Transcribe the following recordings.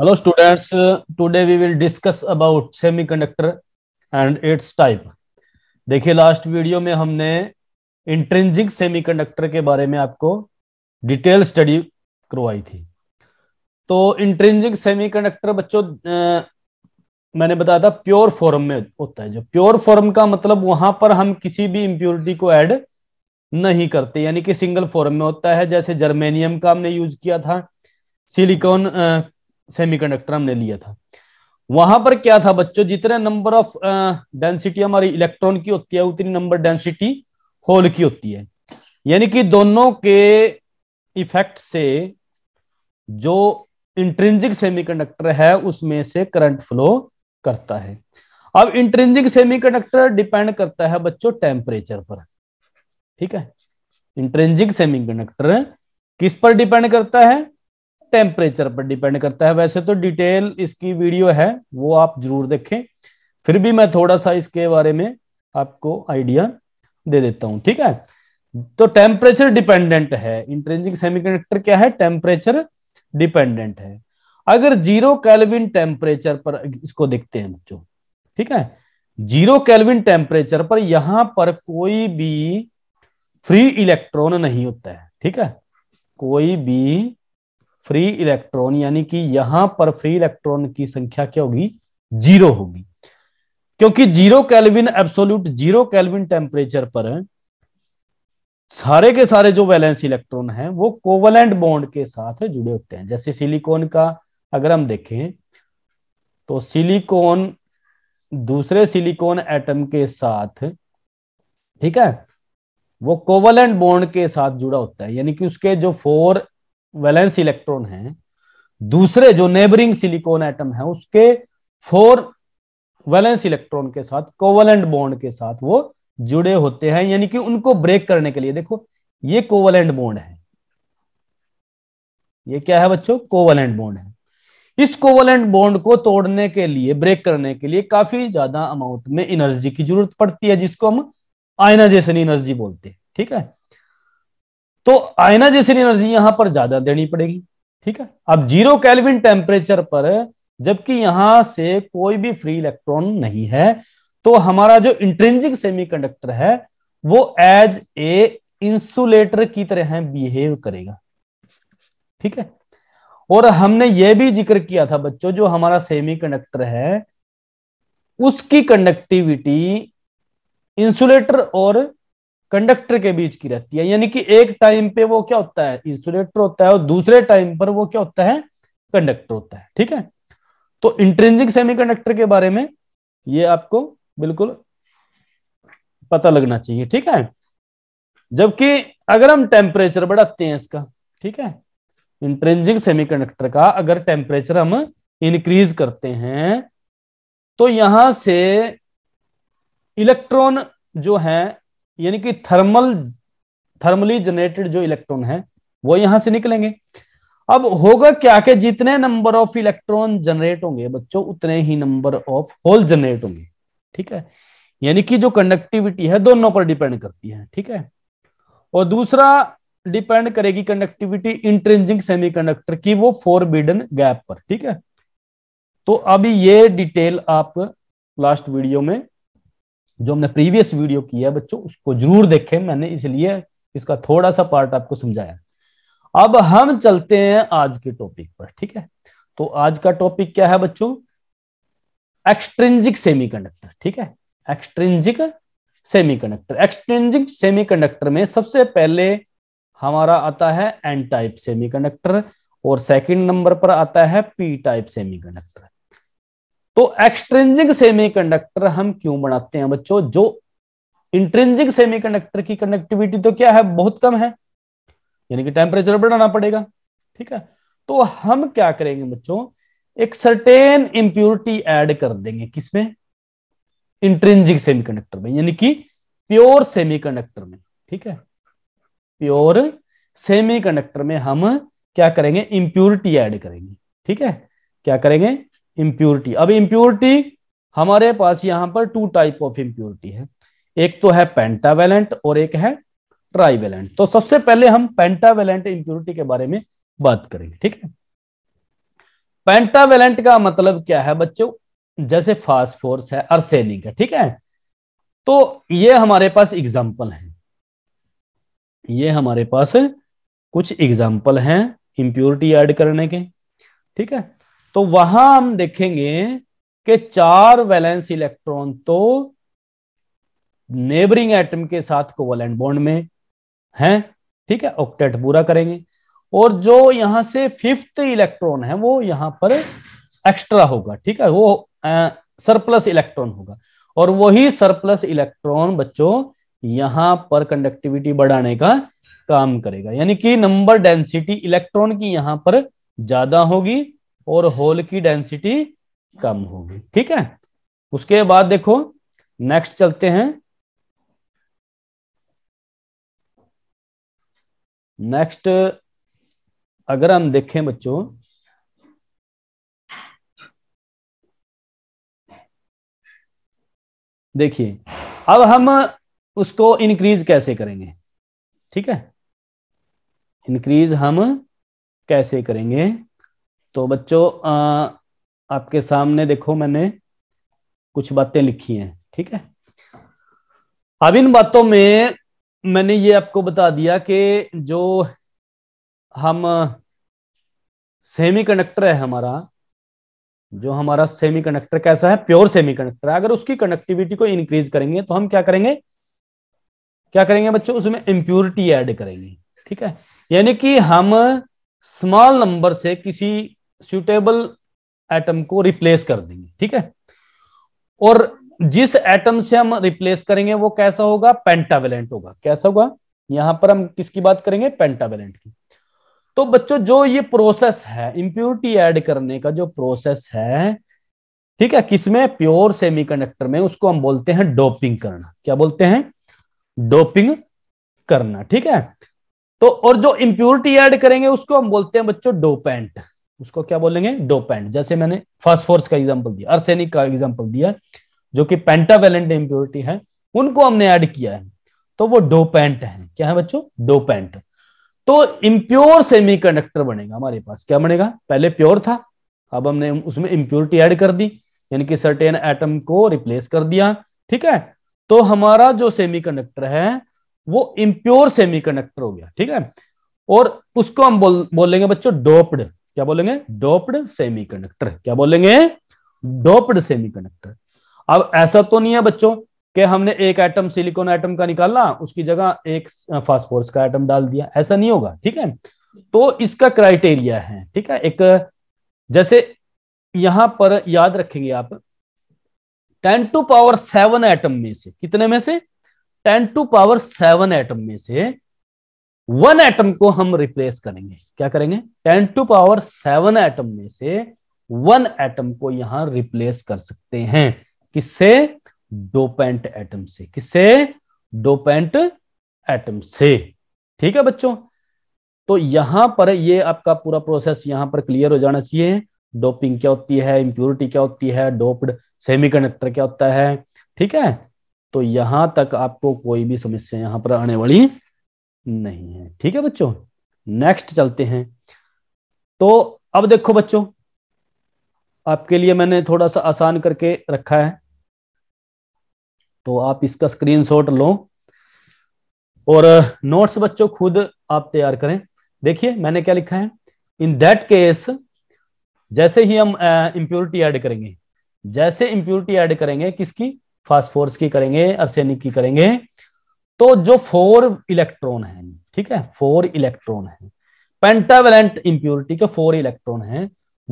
Hello students today we will discuss about semiconductor and its type. देखिए last video में हमने intrinsic semiconductor के बारे में आपको डिटेल स्टडी करवाई थी तो इंट्रेंजिक सेमीकंडक्टर बच्चों मैंने बताया था प्योर फॉर्म में होता है जो प्योर फॉर्म का मतलब वहां पर हम किसी भी इम्प्योरिटी को एड नहीं करते यानी कि सिंगल फॉर्म में होता है जैसे जर्मेनियम का हमने यूज किया था सिलिकॉन सेमीकंडक्टर हमने लिया था वहां पर क्या था बच्चों जितने नंबर ऑफ डेंसिटी हमारी इलेक्ट्रॉन की होती है उतनी नंबर डेंसिटी होल की होती है यानी कि दोनों के इफेक्ट से जो इंट्रेंजिक सेमीकंडक्टर है उसमें से करंट फ्लो करता है अब इंट्रेंजिक सेमीकंडक्टर डिपेंड करता है बच्चों टेम्परेचर पर ठीक है इंट्रेंजिक सेमीकंडक्टर किस पर डिपेंड करता है टेम्परेचर पर डिपेंड करता है वैसे तो डिटेल इसकी वीडियो है वो आप जरूर देखें फिर भी मैं थोड़ा सा इसके बारे में आपको आइडिया दे देता हूं ठीक है तो टेम्परेचर डिपेंडेंट है इंटरेंजिंग सेमीकंडक्टर क्या है टेम्परेचर डिपेंडेंट है अगर जीरो कैलविन टेम्परेचर पर इसको देखते हैं बच्चों ठीक है जीरो कैलविन टेम्परेचर पर यहां पर कोई भी फ्री इलेक्ट्रॉन नहीं होता है ठीक है कोई भी फ्री इलेक्ट्रॉन यानी कि यहां पर फ्री इलेक्ट्रॉन की संख्या क्या होगी जीरो होगी क्योंकि zero kelvin absolute zero kelvin temperature पर सारे के सारे जो वैलेंस इलेक्ट्रॉन हैं वो कोवलेंट बॉन्ड के साथ जुड़े होते हैं जैसे सिलिकॉन का अगर हम देखें तो सिलिकॉन दूसरे सिलिकॉन एटम के साथ ठीक है वो कोवलेंट बॉन्ड के साथ जुड़ा होता है यानी कि उसके जो फोर वैलेंस इलेक्ट्रॉन है दूसरे जो नेबरिंग सिलिकॉन एटम है उसके फोर वैलेंस इलेक्ट्रॉन के साथ कोवलेंट बॉन्ड के साथ वो जुड़े होते हैं यानी कि उनको ब्रेक करने के लिए देखो ये कोवलेंट बॉन्ड है ये क्या है बच्चों कोवलेंट बॉन्ड है इस कोवलेंट बॉन्ड को तोड़ने के लिए ब्रेक करने के लिए काफी ज्यादा अमाउंट में एनर्जी की जरूरत पड़ती है जिसको हम आयनाइजेशन एनर्जी बोलते हैं ठीक है तो आयनाइजेशन एनर्जी यहां पर ज्यादा देनी पड़ेगी ठीक है अब जीरो कैलविन टेम्परेचर पर जबकि यहां से कोई भी फ्री इलेक्ट्रॉन नहीं है तो हमारा जो इंट्रेंजिक सेमीकंडक्टर है वो एज ए इंसुलेटर की तरह बिहेव करेगा ठीक है और हमने यह भी जिक्र किया था बच्चों जो हमारा सेमीकंडक्टर है उसकी कंडक्टिविटी इंसुलेटर और कंडक्टर के बीच की रहती है यानी कि एक टाइम पे वो क्या होता है इंसुलेटर होता है और दूसरे टाइम पर वो क्या होता है कंडक्टर होता है ठीक है तो इंट्रेंजिक सेमीकंडक्टर के बारे में ये आपको बिल्कुल पता लगना चाहिए ठीक है जबकि अगर हम टेम्परेचर बढ़ाते हैं इसका ठीक है सेमी सेमीकंडक्टर का अगर टेम्परेचर हम इंक्रीज करते हैं तो यहां से इलेक्ट्रॉन जो है यानी कि थर्मल थर्मली जनरेटेड जो इलेक्ट्रॉन है वो यहां से निकलेंगे अब होगा क्या कि जितने नंबर ऑफ इलेक्ट्रॉन जनरेट होंगे बच्चों उतने ही नंबर ऑफ होल जनरेट होंगे ठीक है यानी कि जो कंडक्टिविटी है दोनों पर डिपेंड करती है ठीक है और दूसरा डिपेंड करेगी कंडक्टिविटी इंट्रेंजिंग सेमीकंडक्टर की वो फोर बिडन गैप पर ठीक है तो अभी ये डिटेल आप लास्ट वीडियो में जो हमने प्रीवियस वीडियो किया है बच्चों उसको जरूर देखें मैंने इसलिए इसका थोड़ा सा पार्ट आपको समझाया अब हम चलते हैं आज के टॉपिक पर ठीक है तो आज का टॉपिक क्या है बच्चों एक्सट्रेंजिक सेमीकंडक्टर ठीक है एक्सट्रेंजिक सेमीकंडक्टर एक्सट्रेंजिक सेमीकंडक्टर में सबसे पहले हमारा आता है एन टाइप सेमीकंडक्टर और सेकंड नंबर पर आता है पी टाइप सेमीकंडक्टर तो एक्सट्रेंजिक सेमीकंडक्टर हम क्यों बनाते हैं बच्चों जो इंट्रेंजिक सेमीकंडक्टर की कंडक्टिविटी तो क्या है बहुत कम है यानी कि टेम्परेचर बढ़ाना पड़ेगा ठीक है तो हम क्या करेंगे बच्चों एक सर्टेन इंप्योरिटी ऐड कर देंगे किसमें इंट्रेंजिक सेमीकंडक्टर में यानी कि प्योर सेमीकंडक्टर में ठीक है प्योर सेमीकंडक्टर में हम क्या करेंगे इंप्योरिटी ऐड करेंगे ठीक है क्या करेंगे इंप्योरिटी अब इंप्योरिटी हमारे पास यहां पर टू टाइप ऑफ इंप्योरिटी है एक तो है पेंटावेलेंट और एक है ट्राइवेलेंट तो सबसे पहले हम पेंटावेलेंट इंप्योरिटी के बारे में बात करेंगे ठीक है पेंटावेलेंट का मतलब क्या है बच्चों जैसे फास्फोरस है अर्सेनिक है ठीक है तो ये हमारे पास एग्जाम्पल है ये हमारे पास कुछ एग्जाम्पल हैं इंप्योरिटी ऐड करने के ठीक है तो वहां हम देखेंगे कि चार वैलेंस इलेक्ट्रॉन तो नेबरिंग एटम के साथ कोवलेंट बॉन्ड में हैं ठीक है ऑक्टेट पूरा करेंगे और जो यहां से फिफ्थ इलेक्ट्रॉन है वो यहां पर एक्स्ट्रा होगा ठीक है वो सरप्लस इलेक्ट्रॉन होगा और वही सरप्लस इलेक्ट्रॉन बच्चों यहां पर कंडक्टिविटी बढ़ाने का काम करेगा यानी कि नंबर डेंसिटी इलेक्ट्रॉन की यहां पर ज्यादा होगी और होल की डेंसिटी कम होगी ठीक है उसके बाद देखो नेक्स्ट चलते हैं नेक्स्ट अगर हम देखें बच्चों देखिए अब हम उसको इंक्रीज कैसे करेंगे ठीक है इंक्रीज हम कैसे करेंगे तो बच्चों आपके सामने देखो मैंने कुछ बातें लिखी हैं ठीक है अब इन बातों में मैंने ये आपको बता दिया कि जो हम सेमी कंडक्टर है हमारा जो हमारा सेमी कंडक्टर कैसा है प्योर सेमी कंडक्टर अगर उसकी कंडक्टिविटी को इंक्रीज करेंगे तो हम क्या करेंगे क्या करेंगे बच्चों उसमें इंप्योरिटी ऐड करेंगे ठीक है यानी कि हम स्मॉल नंबर से किसी सुटेबल एटम को रिप्लेस कर देंगे ठीक है और जिस एटम से हम रिप्लेस करेंगे वो कैसा होगा पेंटावेलेंट होगा कैसा होगा यहां पर हम किसकी बात करेंगे पेंटावेलेंट की तो बच्चों जो ये प्रोसेस है इंप्यूरिटी ऐड करने का जो प्रोसेस है ठीक है किसमें प्योर सेमीकंडक्टर में उसको हम बोलते हैं डोपिंग करना क्या बोलते हैं डोपिंग करना ठीक है तो और जो इंप्योरिटी ऐड करेंगे उसको हम बोलते हैं बच्चों डोपेंट उसको क्या बोलेंगे डोपेंट जैसे मैंने फॉस्फोर्स का एग्जाम्पल दिया अर्सेनिक का एग्जाम्पल दिया जो कि पेंटावेलेंट इंप्योरिटी है उनको हमने ऐड किया है तो वो डोपेंट है क्या है बच्चों डोपेंट तो इम्प्योर सेमीकंडक्टर बनेगा हमारे पास क्या बनेगा पहले प्योर था अब हमने उसमें इम्प्योरिटी ऐड कर दी यानी कि सर्टेन एटम को रिप्लेस कर दिया ठीक है तो हमारा जो सेमीकंडक्टर है वो इम्प्योर सेमीकंडक्टर हो गया ठीक है और उसको हम बोल बोलेंगे बच्चों डोप्ड क्या बोलेंगे डोप्ड सेमीकंडक्टर क्या बोलेंगे डोप्ड सेमीकंडक्टर अब ऐसा तो नहीं है बच्चों कि हमने एक एटम सिलिकॉन एटम का निकाला उसकी जगह एक फास्फोरस का एटम डाल दिया ऐसा नहीं होगा ठीक है तो इसका क्राइटेरिया है ठीक है एक जैसे यहां पर याद रखेंगे आप ten to power seven atom में से कितने में से ten to power seven atom में से वन एटम को हम रिप्लेस करेंगे क्या करेंगे ten to power seven atom में से वन एटम को यहां रिप्लेस कर सकते हैं किससे डोपेंट एटम से किससे डोपेंट एटम से ठीक है बच्चों तो यहां पर ये आपका पूरा प्रोसेस यहां पर क्लियर हो जाना चाहिए डोपिंग क्या होती है इंप्योरिटी क्या होती है डोप्ड सेमीकंडक्टर क्या होता है ठीक है तो यहां तक आपको कोई भी समस्या यहां पर आने वाली नहीं है ठीक है बच्चों नेक्स्ट चलते हैं तो अब देखो बच्चों आपके लिए मैंने थोड़ा सा आसान करके रखा है तो आप इसका स्क्रीनशॉट लो और नोट्स बच्चों खुद आप तैयार करें देखिए मैंने क्या लिखा है इन दैट केस जैसे ही हम इंप्योरिटी ऐड करेंगे जैसे इंप्योरिटी ऐड करेंगे किसकी फास्फोरस की करेंगे अर्सेनिक की करेंगे तो जो फोर इलेक्ट्रॉन है ठीक है फोर इलेक्ट्रॉन है पेंटावेलेंट इंप्योरिटी के फोर इलेक्ट्रॉन है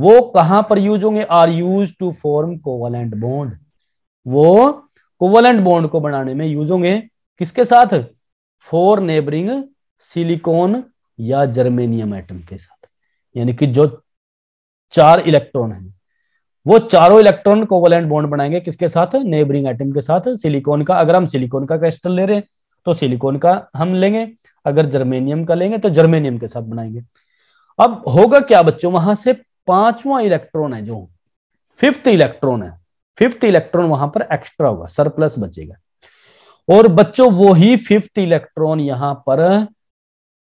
वो कहां पर यूज होंगे are used to form covalent bond वो कोवलेंट बॉन्ड को बनाने में यूज होंगे किसके साथ फोर नेबरिंग सिलिकॉन या जर्मेनियम एटम के साथ यानी कि जो चार इलेक्ट्रॉन है वो चारों इलेक्ट्रॉन कोवलेंट बॉन्ड बनाएंगे किसके साथ नेबरिंग एटम के साथ सिलिकॉन का अगर हम सिलिकॉन का क्रिस्टल ले रहे हैं तो सिलिकॉन का हम लेंगे अगर जर्मेनियम का लेंगे तो जर्मेनियम के साथ बनाएंगे अब होगा क्या बच्चों वहां से पांचवा इलेक्ट्रॉन है जो फिफ्थ इलेक्ट्रॉन है फिफ्थ इलेक्ट्रॉन वहां पर एक्स्ट्रा होगा सरप्लस बचेगा और बच्चों वो ही फिफ्थ इलेक्ट्रॉन यहां पर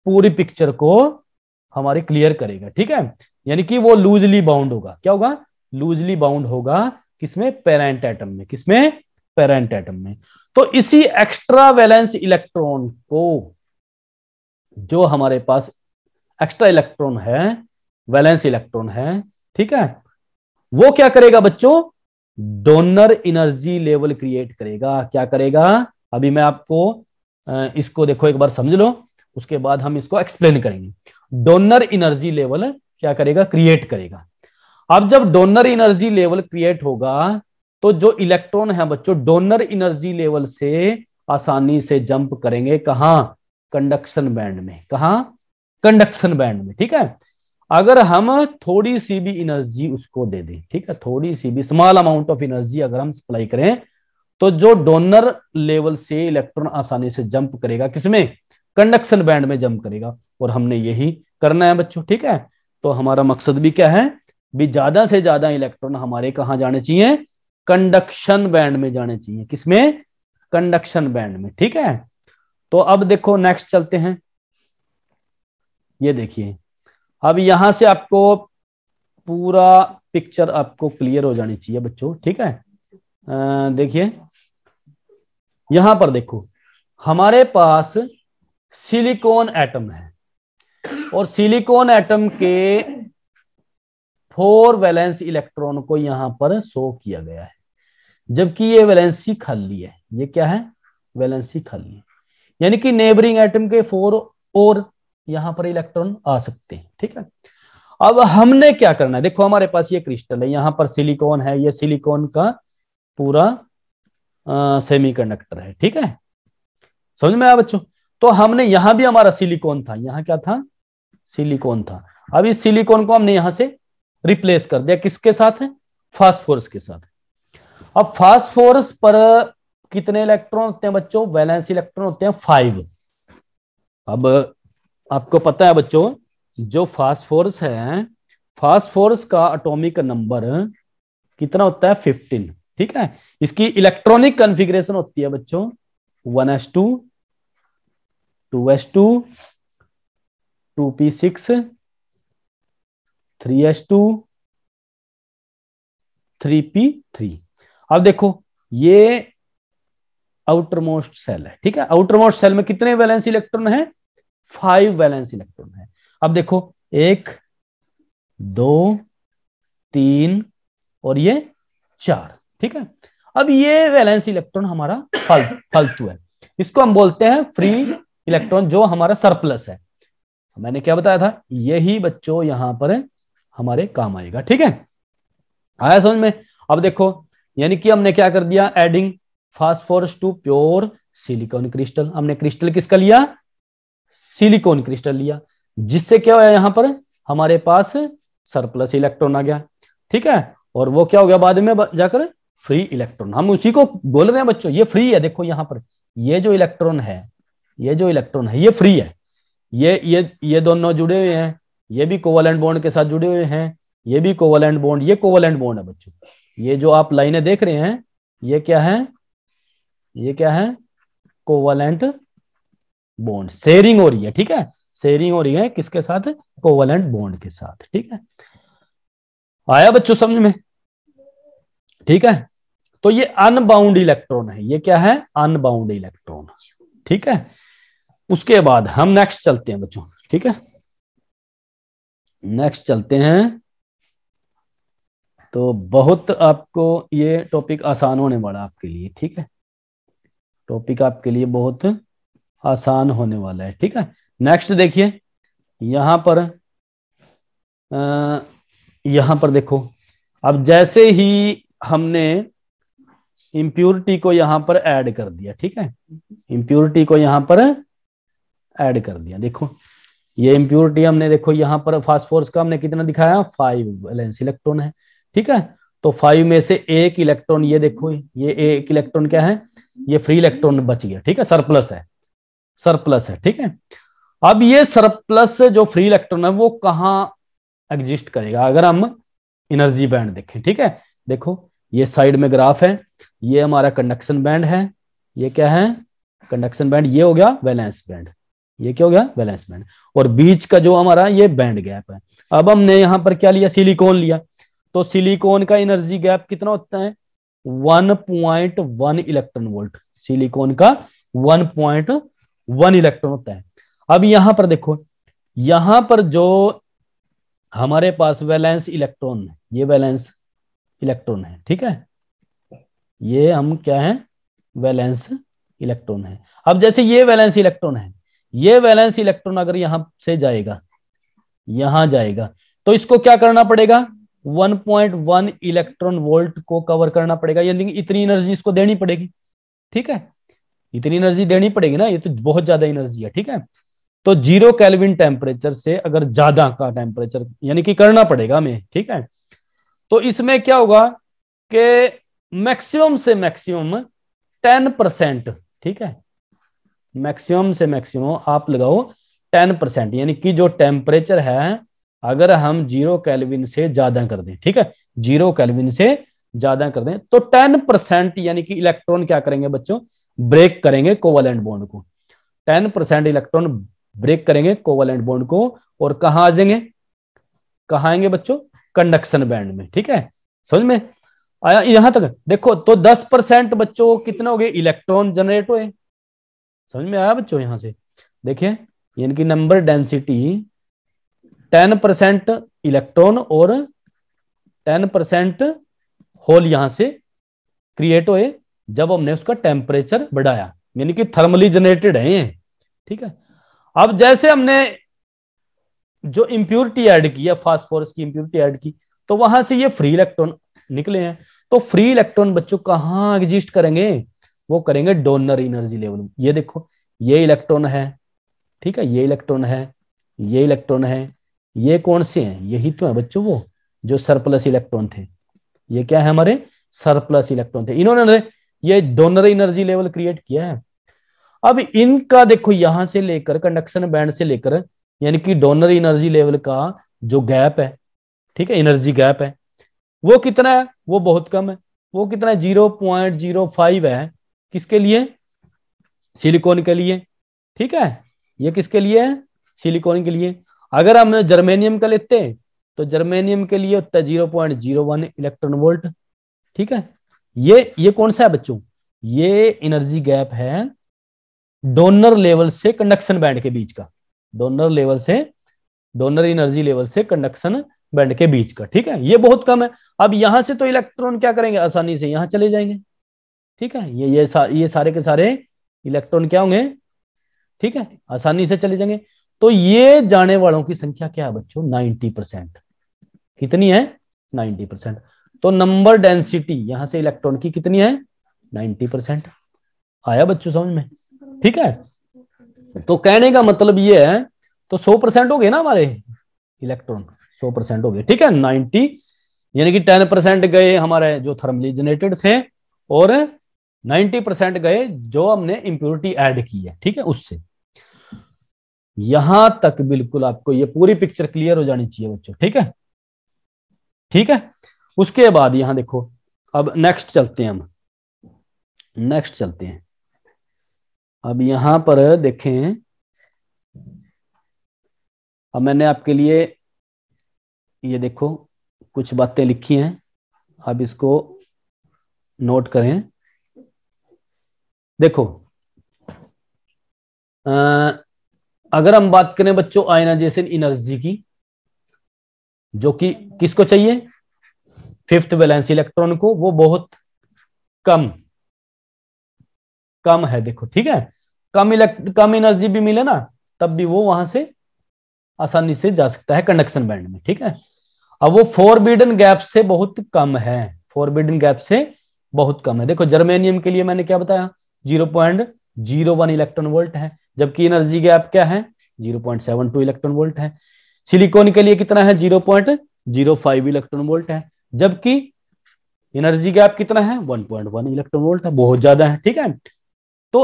पूरी पिक्चर को हमारे क्लियर करेगा ठीक है यानी कि वो लूजली बाउंड होगा क्या होगा लूजली बाउंड होगा किसमें पेरेंट एटम में किसमें पेरेंट एटम में तो इसी एक्स्ट्रा वैलेंस इलेक्ट्रॉन को जो हमारे पास एक्स्ट्रा इलेक्ट्रॉन है वैलेंस इलेक्ट्रॉन है ठीक है वो क्या करेगा बच्चों डोनर एनर्जी लेवल क्रिएट करेगा क्या करेगा अभी मैं आपको इसको देखो एक बार समझ लो उसके बाद हम इसको एक्सप्लेन करेंगे डोनर एनर्जी लेवल क्या करेगा क्रिएट करेगा अब जब डोनर एनर्जी लेवल क्रिएट होगा तो जो इलेक्ट्रॉन है बच्चों डोनर इनर्जी लेवल से आसानी से जंप करेंगे कहा कंडक्शन बैंड में कहा कंडक्शन बैंड में ठीक है अगर हम थोड़ी सी भी एनर्जी उसको दे दें ठीक है थोड़ी सी भी स्मॉल अमाउंट ऑफ एनर्जी अगर हम सप्लाई करें तो जो डोनर लेवल से इलेक्ट्रॉन आसानी से जंप करेगा किसमें कंडक्शन बैंड में जंप करेगा और हमने यही करना है बच्चों ठीक है तो हमारा मकसद भी क्या है भी ज्यादा से ज्यादा इलेक्ट्रॉन हमारे कहा जाने चाहिए कंडक्शन बैंड में जाने चाहिए किसमें कंडक्शन बैंड में ठीक है तो अब देखो नेक्स्ट चलते हैं ये देखिए अब यहां से आपको पूरा पिक्चर आपको क्लियर हो जानी चाहिए बच्चों ठीक है देखिए यहां पर देखो हमारे पास सिलिकॉन एटम है और सिलिकॉन एटम के फोर वैलेंस इलेक्ट्रॉन को यहां पर शो किया गया है जबकि ये वैलेंसी खाली है ये क्या है वैलेंसी खाली है यानी कि नेबरिंग एटम के फोर और यहां पर इलेक्ट्रॉन आ सकते हैं ठीक है अब हमने क्या करना है देखो हमारे पास ये क्रिस्टल है यहां पर सिलिकॉन है ये सिलिकॉन का पूरा सेमीकंडक्टर है ठीक है समझ में आया बच्चों तो हमने यहां भी हमारा सिलिकॉन था यहां क्या था सिलिकॉन था अब इस सिलिकॉन को हमने यहां से रिप्लेस कर दिया किसके साथ है फास्फोरस के साथ अब फास्फोरस पर कितने इलेक्ट्रॉन होते हैं बच्चों वैलेंस इलेक्ट्रॉन होते हैं फाइव अब आपको पता है बच्चों जो फास्फोरस है फास्फोरस का एटॉमिक नंबर कितना होता है फिफ्टीन ठीक है इसकी इलेक्ट्रॉनिक कॉन्फ़िगरेशन होती है बच्चों one S two two S two two P six three S two three P three अब देखो ये आउटर मोस्ट सेल है ठीक है आउटर मोस्ट सेल में कितने वैलेंस इलेक्ट्रॉन है फाइव वैलेंस इलेक्ट्रॉन है अब देखो एक दो तीन और ये चार ठीक है अब ये वैलेंस इलेक्ट्रॉन हमारा फल फालतू है इसको हम बोलते हैं फ्री इलेक्ट्रॉन जो हमारा सरप्लस है तो मैंने क्या बताया था यही बच्चों यहां पर हमारे काम आएगा ठीक है आया समझ में अब देखो यानी कि हमने क्या कर दिया adding phosphorus to pure silicon crystal हमने क्रिस्टल किसका लिया सिलिकॉन क्रिस्टल लिया जिससे क्या हुआ यहां पर हमारे पास सरप्लस इलेक्ट्रॉन आ गया ठीक है और वो क्या हो गया बाद में जाकर फ्री इलेक्ट्रॉन हम उसी को बोल रहे हैं बच्चों ये फ्री है देखो यहां पर ये जो इलेक्ट्रॉन है ये जो इलेक्ट्रॉन है ये फ्री है ये ये ये दोनों जुड़े हुए हैं ये भी कोवलेंट बॉन्ड के साथ जुड़े हुए हैं ये भी कोवलेंट बॉन्ड ये कोवलेंट बॉन्ड है बच्चों ये जो आप लाइनें देख रहे हैं ये क्या है ये क्या है कोवलेंट बॉन्ड शेयरिंग हो रही है ठीक है शेयरिंग हो रही है किसके साथ कोवलेंट बॉन्ड के साथ ठीक है आया बच्चों समझ में ठीक है तो ये अनबाउंड इलेक्ट्रॉन है ये क्या है अनबाउंड इलेक्ट्रॉन ठीक है उसके बाद हम नेक्स्ट चलते हैं बच्चों ठीक है नेक्स्ट चलते हैं तो बहुत आपको ये टॉपिक आसान होने वाला आपके लिए ठीक है टॉपिक आपके लिए बहुत आसान होने वाला है ठीक है नेक्स्ट देखिए यहां पर आ, यहां पर देखो अब जैसे ही हमने इम्प्योरिटी को यहां पर ऐड कर दिया ठीक है इम्प्योरिटी को यहां पर ऐड कर दिया देखो ये इम्प्योरिटी हमने देखो यहां पर फास्फोरस का हमने कितना दिखाया फाइव वैलेंस इलेक्ट्रॉन है ठीक है तो फाइव में से एक इलेक्ट्रॉन ये देखो ये एक इलेक्ट्रॉन क्या है ये फ्री इलेक्ट्रॉन बच गया ठीक है सरप्लस है सरप्लस है ठीक है अब ये सरप्लस जो फ्री इलेक्ट्रॉन है वो कहाँ एग्जिस्ट करेगा अगर हम एनर्जी बैंड देखें ठीक है देखो ये साइड में ग्राफ है ये हमारा कंडक्शन बैंड है ये क्या है कंडक्शन बैंड ये हो गया वैलेंस बैंड ये क्या हो गया वैलेंस बैंड और बीच का जो हमारा ये बैंड गैप है अब हमने यहां पर क्या लिया सिलिकॉन लिया तो सिलिकॉन का एनर्जी गैप कितना होता है 1.1 इलेक्ट्रॉन वोल्ट सिलिकॉन का 1.1 इलेक्ट्रॉन होता है अब यहां पर देखो यहां पर जो हमारे पास वैलेंस इलेक्ट्रॉन है ये वैलेंस इलेक्ट्रॉन है ठीक है ये हम क्या है वैलेंस इलेक्ट्रॉन है अब जैसे ये वैलेंस इलेक्ट्रॉन है ये वैलेंस इलेक्ट्रॉन अगर यहां से जाएगा यहां जाएगा तो इसको क्या करना पड़ेगा 1.1 इलेक्ट्रॉन वोल्ट को कवर करना पड़ेगा यानी इतनी एनर्जी इसको देनी पड़ेगी ठीक है इतनी एनर्जी देनी पड़ेगी ना ये तो बहुत ज्यादा एनर्जी है ठीक है तो जीरो कैलविन टेम्परेचर से अगर ज्यादा का टेम्परेचर यानी कि करना पड़ेगा हमें ठीक है तो इसमें क्या होगा कि मैक्सिमम से मैक्सिमम टेन परसेंट ठीक है मैक्सिमम से मैक्सिमम आप लगाओ टेन परसेंट यानी कि जो टेम्परेचर है अगर हम जीरो कैलविन से ज्यादा कर दें ठीक है जीरो कैलविन से ज्यादा कर दें तो टेन परसेंट यानी कि इलेक्ट्रॉन क्या करेंगे बच्चों ब्रेक करेंगे कोवलेंट बॉन्ड को टेन परसेंट इलेक्ट्रॉन ब्रेक करेंगे कोवलेंट बॉन्ड को और कहा आ जाएंगे कहा आएंगे बच्चों कंडक्शन बैंड में ठीक है समझ में आया यहां तक देखो तो दस परसेंट बच्चों कितने हो गए इलेक्ट्रॉन जनरेट हुए समझ में आया बच्चों यहां से देखिए यानी कि number density ten percent electron और टेन परसेंट होल यहां से क्रिएट हुए जब हमने उसका टेम्परेचर बढ़ाया यानी कि थर्मली जनरेटेड है ये ठीक है अब जैसे हमने जो इम्प्योरिटी ऐड की है फास्फोरस की इम्प्योरिटी ऐड की तो वहां से ये फ्री इलेक्ट्रॉन निकले हैं तो फ्री इलेक्ट्रॉन बच्चों कहां एग्जिस्ट करेंगे वो करेंगे डोनर एनर्जी लेवल ये देखो ये इलेक्ट्रॉन है ठीक है ये इलेक्ट्रॉन है ये इलेक्ट्रॉन है ये कौन से हैं यही तो है बच्चों वो जो सरप्लस इलेक्ट्रॉन थे ये क्या है हमारे सरप्लस इलेक्ट्रॉन थे इन्होंने ये डोनर एनर्जी लेवल क्रिएट किया है अब इनका देखो यहां से लेकर कंडक्शन बैंड से लेकर यानी कि डोनर एनर्जी लेवल का जो गैप है ठीक है एनर्जी गैप है वो कितना है वो बहुत कम है वो कितना है जीरो पॉइंट जीरो फाइव है किसके लिए सिलिकॉन के लिए ठीक है ये किसके लिए है सिलिकॉन के लिए अगर हम जर्मेनियम का लेते हैं तो जर्मेनियम के लिए होता है zero point zero one electron volt ठीक है ये ये कौन सा है बच्चों ये एनर्जी गैप है डोनर लेवल से कंडक्शन बैंड के बीच का डोनर लेवल से डोनर एनर्जी लेवल से कंडक्शन बैंड के बीच का ठीक है ये बहुत कम है अब यहां से तो इलेक्ट्रॉन क्या करेंगे आसानी से यहां चले जाएंगे ठीक है ये ये सा, ये सारे के सारे इलेक्ट्रॉन क्या होंगे ठीक है आसानी से चले जाएंगे तो ये जाने वालों की संख्या क्या है बच्चों नाइनटी परसेंट कितनी है 90 परसेंट तो नंबर डेंसिटी यहां से इलेक्ट्रॉन की कितनी है 90 परसेंट आया बच्चों समझ में ठीक है तो कहने का मतलब ये है तो सौ परसेंट हो गए ना हमारे इलेक्ट्रॉन सौ परसेंट हो गए ठीक है नाइन्टी यानी कि टेन परसेंट गए हमारे जो थर्मली जनरेटेड थे और नाइन्टी परसेंट गए जो हमने इंप्योरिटी एड की है ठीक है उससे यहां तक बिल्कुल आपको ये पूरी पिक्चर क्लियर हो जानी चाहिए बच्चों ठीक है ठीक है उसके बाद यहां देखो अब नेक्स्ट चलते हैं हम नेक्स्ट चलते हैं अब यहां पर देखें अब मैंने आपके लिए ये देखो कुछ बातें लिखी हैं अब इसको नोट करें देखो आ, अगर हम बात करें बच्चों आयनाइजेशन एनर्जी की जो कि किसको चाहिए फिफ्थ बैलेंस इलेक्ट्रॉन को वो बहुत कम कम है देखो ठीक है कम इलेक्ट कम एनर्जी भी मिले ना तब भी वो वहां से आसानी से जा सकता है कंडक्शन बैंड में ठीक है अब वो फोरबिडन गैप से बहुत कम है फोरबिडन गैप से बहुत कम है देखो जर्मेनियम के लिए मैंने क्या बताया zero point zero one electron volt है जबकि एनर्जी गैप क्या है 0.72 इलेक्ट्रॉन वोल्ट है सिलिकॉन के लिए कितना है 0.05 इलेक्ट्रॉन वोल्ट है जबकि एनर्जी गैप कितना है 1.1 इलेक्ट्रॉन वोल्ट है बहुत ज्यादा है ठीक है तो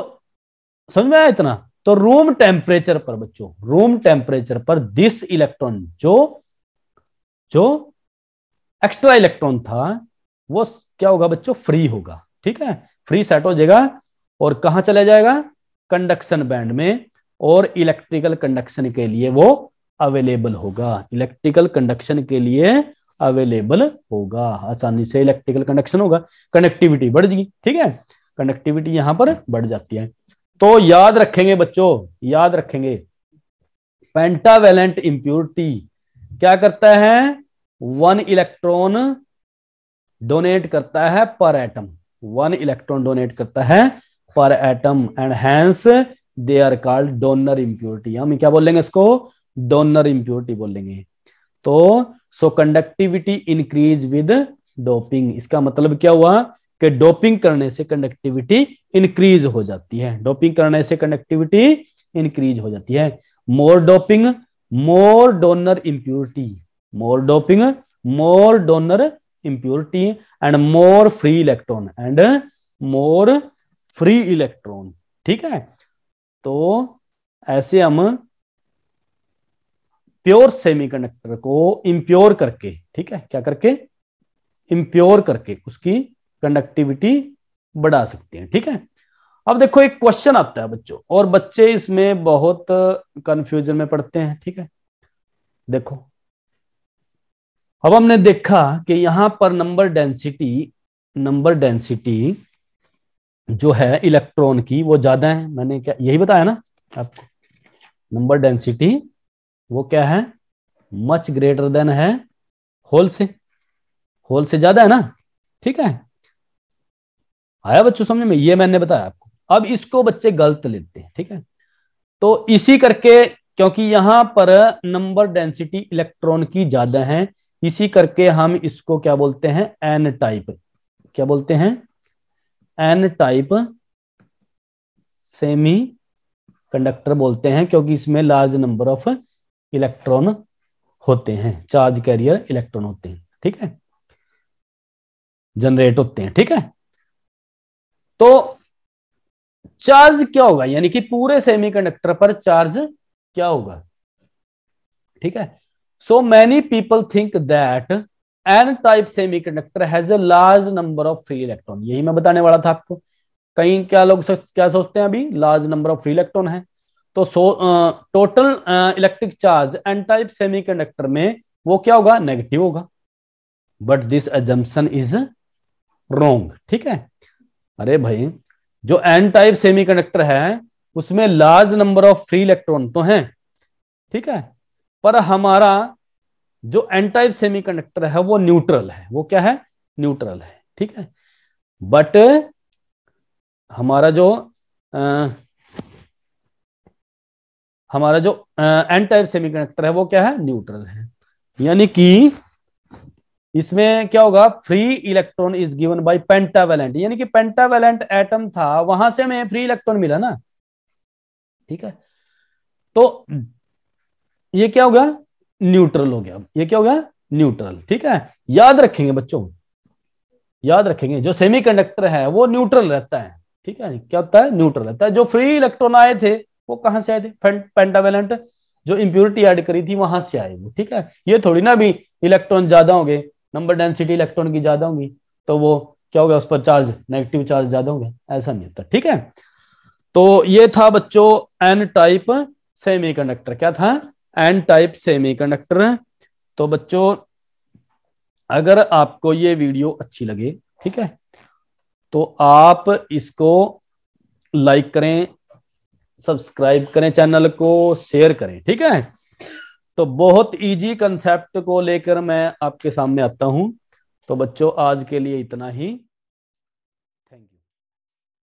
समझ में आया इतना तो रूम टेम्परेचर पर बच्चों रूम टेम्परेचर पर दिस इलेक्ट्रॉन जो जो एक्स्ट्रा इलेक्ट्रॉन था वो क्या होगा बच्चों फ्री होगा ठीक है फ्री सेट हो जाएगा और कहा चला जाएगा कंडक्शन बैंड में और इलेक्ट्रिकल कंडक्शन के लिए वो अवेलेबल होगा इलेक्ट्रिकल कंडक्शन के लिए अवेलेबल होगा आसानी से इलेक्ट्रिकल कंडक्शन होगा कनेक्टिविटी बढ़ जाएगी ठीक है कनेक्टिविटी यहां पर बढ़ जाती है तो याद रखेंगे बच्चों याद रखेंगे पेंटावेलेंट इंप्योरिटी क्या करता है वन इलेक्ट्रॉन डोनेट करता है पर एटम वन इलेक्ट्रॉन डोनेट करता है पर atom and hence they are called donor impurity हम क्या बोलेंगे इसको डोनर इम्प्योरिटी बोलेंगे तो so conductivity increase with doping इसका मतलब क्या हुआ कि डोपिंग करने से कंडक्टिविटी इंक्रीज हो जाती है डोपिंग करने से कंडक्टिविटी इंक्रीज हो जाती है more doping more donor impurity more doping more donor impurity and more free electron and more free electron ठीक है तो ऐसे हम प्योर सेमीकंडक्टर को इम्प्योर करके ठीक है क्या करके इम्प्योर करके उसकी कंडक्टिविटी बढ़ा सकते हैं ठीक है अब देखो एक क्वेश्चन आता है बच्चों और बच्चे इसमें बहुत कंफ्यूजन में पड़ते हैं ठीक है देखो अब हमने देखा कि यहां पर नंबर डेंसिटी नंबर डेंसिटी जो है इलेक्ट्रॉन की वो ज्यादा है मैंने क्या यही बताया ना आपको नंबर डेंसिटी वो क्या है मच ग्रेटर देन है होल से होल से ज्यादा है ना ठीक है आया बच्चों समझ में ये मैंने बताया आपको अब इसको बच्चे गलत लेते हैं ठीक है तो इसी करके क्योंकि यहां पर नंबर डेंसिटी इलेक्ट्रॉन की ज्यादा है इसी करके हम इसको क्या बोलते हैं एन टाइप क्या बोलते हैं एन टाइप सेमी कंडक्टर बोलते हैं क्योंकि इसमें लार्ज नंबर ऑफ इलेक्ट्रॉन होते हैं चार्ज कैरियर इलेक्ट्रॉन होते हैं ठीक है जनरेट होते हैं ठीक है तो चार्ज क्या होगा यानी कि पूरे सेमीकंडक्टर पर चार्ज क्या होगा ठीक है so many people think that N type semiconductor has a large number of free electron यही मैं बताने वाला था आपको कई क्या लोग सच, क्या सोचते हैं अभी large number of free electron है तो so total electric charge N type semiconductor में वो क्या होगा नेगेटिव होगा but this assumption is wrong ठीक है अरे भाई जो एन टाइप सेमी कंडक्टर है उसमें large number of free electron तो हैं ठीक है पर हमारा जो एन टाइप सेमीकंडक्टर है वो न्यूट्रल है वो क्या है न्यूट्रल है ठीक है बट हमारा जो आ, हमारा जो एन टाइप सेमीकंडक्टर है वो क्या है न्यूट्रल है यानी कि इसमें क्या होगा free electron is given by pentavalent यानी कि पेंटावेलेंट एटम था वहां से हमें फ्री इलेक्ट्रॉन मिला ना ठीक है तो ये क्या होगा न्यूट्रल हो गया ये क्या हो गया न्यूट्रल ठीक है याद रखेंगे बच्चों याद रखेंगे जो सेमीकंडक्टर है वो न्यूट्रल रहता है ठीक है क्या होता है न्यूट्रल रहता है जो फ्री इलेक्ट्रॉन आए थे वो कहां से आए थे पेंटावेलेंट जो इंप्योरिटी ऐड करी थी वहां से आए वो ठीक है ये थोड़ी ना भी इलेक्ट्रॉन ज्यादा होंगे नंबर डेंसिटी इलेक्ट्रॉन की ज्यादा होगी तो वो क्या होगा उस पर चार्ज नेगेटिव चार्ज ज्यादा होंगे ऐसा नहीं होता ठीक है तो ये था बच्चों एन टाइप सेमीकंडक्टर क्या था एंड टाइप सेमीकंडक्टर तो बच्चों अगर आपको ये वीडियो अच्छी लगे ठीक है तो आप इसको लाइक करें सब्सक्राइब करें चैनल को शेयर करें ठीक है तो बहुत इजी कंसेप्ट को लेकर मैं आपके सामने आता हूं तो बच्चों आज के लिए इतना ही